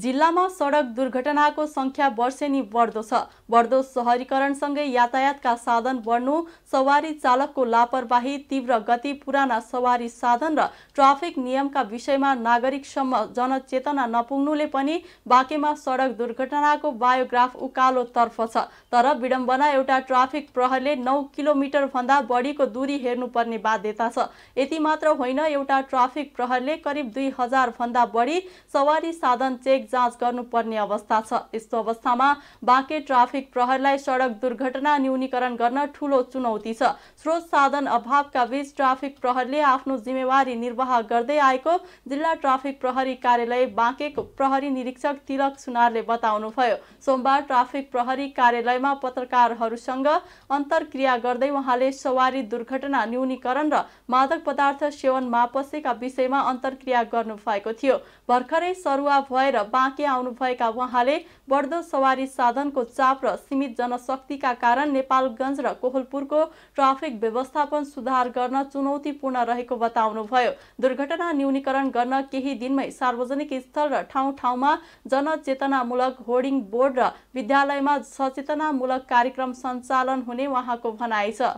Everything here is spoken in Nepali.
जिल्लामा सडक दुर्घटनाको सङ्ख्या वर्षेनी बढ्दो छ बढ्दो सहरीकरणसँगै यातायातका साधन बढ्नु सवारी चालकको लापरवाही तीव्र गति पुराना सवारी साधन र ट्राफिक नियमका विषयमा नागरिकसम्म जनचेतना नपुग्नुले पनि बाँकेमा सडक दुर्घटनाको बायोग्राफ उकालोतर्फ छ तर विडम्बना एउटा ट्राफिक प्रहरले नौ किलोमिटरभन्दा बढीको दूरी हेर्नुपर्ने बाध्यता छ यति मात्र होइन एउटा ट्राफिक प्रहरले करिब दुई हजारभन्दा बढी सवारी साधन चेक ट्राफिक जाँच गर्नुपर्ने अवस्था छ यस्तो अवस्थामा बाँके ट्राफिक प्रहरलाई सडक दुर्घटना न्यूनीकरण गर्न ठूलो चुनौती छ स्रोत साधन अभावका बीच ट्राफिक प्रहरले आफ्नो जिम्मेवारी निर्वाह गर्दै आएको जिल्ला ट्राफिक प्रहरी कार्यालय बाँकेको प्रहरी निरीक्षक तिलक सुनारले बताउनुभयो सोमबार ट्राफिक प्रहरी कार्यालयमा पत्रकारहरूसँग अन्तर्क्रिया गर्दै उहाँले सवारी दुर्घटना न्यूनीकरण र मादक पदार्थ सेवन मापसेका विषयमा अन्तर्क्रिया गर्नुभएको थियो भर्खरै सरुवा भएर बाँके आउनुभएका उहाँले बढ्दो सवारी साधनको चाप र सीमित जनशक्तिका कारण नेपालगञ्ज र कोहलपुरको ट्राफिक व्यवस्थापन सुधार गर्न चुनौतीपूर्ण रहेको बताउनुभयो दुर्घटना न्यूनीकरण गर्न केही दिनमै सार्वजनिक स्थल र ठाउँ ठाउँमा जनचेतनामूलक होर्डिङ बोर्ड र विद्यालयमा सचेतनामूलक कार्यक्रम सञ्चालन हुने उहाँको भनाइ छ